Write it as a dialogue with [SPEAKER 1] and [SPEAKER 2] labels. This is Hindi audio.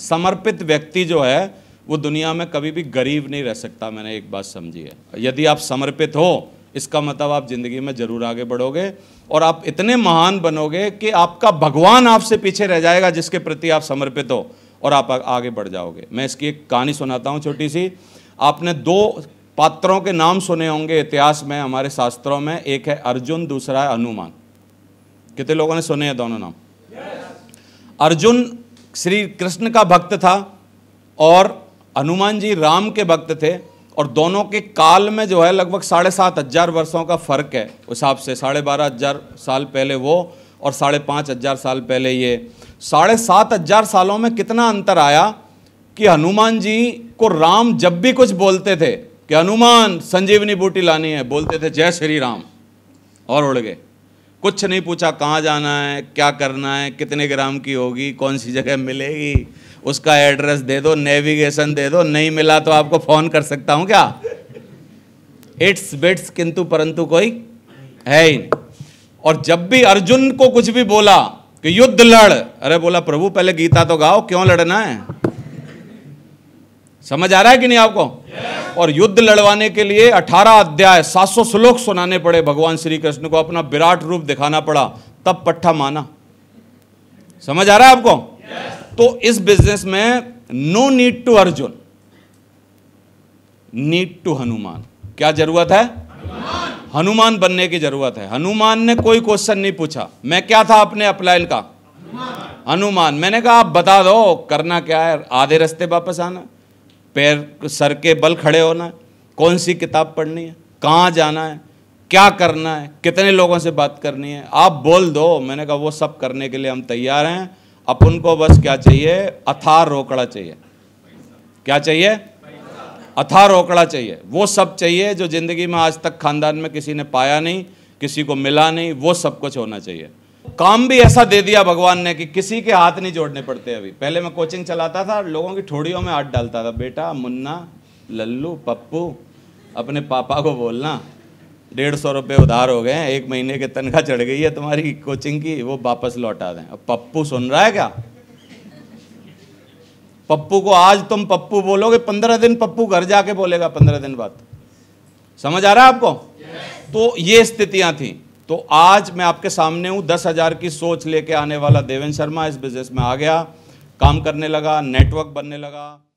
[SPEAKER 1] समर्पित व्यक्ति जो है वो दुनिया में कभी भी गरीब नहीं रह सकता मैंने एक बात समझी है यदि आप समर्पित हो इसका मतलब आप जिंदगी में जरूर आगे बढ़ोगे और आप इतने महान बनोगे कि आपका भगवान आपसे पीछे रह जाएगा जिसके प्रति आप समर्पित हो और आप आगे बढ़ जाओगे मैं इसकी एक कहानी सुनाता हूँ छोटी सी आपने दो पात्रों के नाम सुने होंगे इतिहास में हमारे शास्त्रों में एक है अर्जुन दूसरा है हनुमान कितने लोगों ने सुने हैं दोनों नाम yes. अर्जुन श्री कृष्ण का भक्त था और हनुमान जी राम के भक्त थे और दोनों के काल में जो है लगभग साढ़े सात हज़ार वर्षों का फ़र्क है उस हिसाब से साढ़े बारह हज़ार साल पहले वो और साढ़े पाँच हज़ार साल पहले ये साढ़े सात हज़ार सालों में कितना अंतर आया कि हनुमान जी को राम जब भी कुछ बोलते थे कि हनुमान संजीवनी बूटी लानी है बोलते थे जय श्री राम और उड़ गए कुछ नहीं पूछा कहाँ जाना है क्या करना है कितने ग्राम की होगी कौन सी जगह मिलेगी उसका एड्रेस दे दो नेविगेशन दे दो नहीं मिला तो आपको फ़ोन कर सकता हूँ क्या इट्स बिट्स किंतु परंतु कोई है ही और जब भी अर्जुन को कुछ भी बोला कि युद्ध लड़ अरे बोला प्रभु पहले गीता तो गाओ क्यों लड़ना है समझ आ रहा है कि नहीं आपको और युद्ध लड़वाने के लिए 18 अध्याय 700 श्लोक सुनाने पड़े भगवान श्री कृष्ण को अपना विराट रूप दिखाना पड़ा तब पट्टा माना समझ आ रहा है आपको yes. तो इस बिजनेस में no need to Arjun need to Hanuman क्या जरूरत है हनुमान, हनुमान बनने की जरूरत है हनुमान ने कोई क्वेश्चन नहीं पूछा मैं क्या था अपने अपलाइन का हनुमान मैंने कहा आप बता दो करना क्या है आधे रास्ते वापस आना पैर सर के बल खड़े होना है कौन सी किताब पढ़नी है कहाँ जाना है क्या करना है कितने लोगों से बात करनी है आप बोल दो मैंने कहा वो सब करने के लिए हम तैयार हैं अपन को बस क्या चाहिए अथार रोकड़ा चाहिए क्या चाहिए अथार रोकड़ा चाहिए वो सब चाहिए जो ज़िंदगी में आज तक खानदान में किसी ने पाया नहीं किसी को मिला नहीं वो सब कुछ होना चाहिए काम भी ऐसा दे दिया भगवान ने कि किसी के हाथ नहीं जोड़ने पड़ते अभी पहले मैं कोचिंग चलाता था लोगों की ठोड़ियों में हाथ डालता था बेटा मुन्ना लल्लू पप्पू अपने पापा को बोलना डेढ़ सौ रुपये उधार हो गए हैं एक महीने के तनख्वाह चढ़ गई है तुम्हारी कोचिंग की वो वापस लौटा दें अब पप्पू सुन रहा है क्या पप्पू को आज तुम पप्पू बोलोगे पंद्रह दिन पप्पू घर जाके बोलेगा पंद्रह दिन बाद समझ आ रहा है आपको yes. तो ये स्थितियां थी तो आज मैं आपके सामने हूँ दस हज़ार की सोच लेके आने वाला देवेंद्र शर्मा इस बिज़नेस में आ गया काम करने लगा नेटवर्क बनने लगा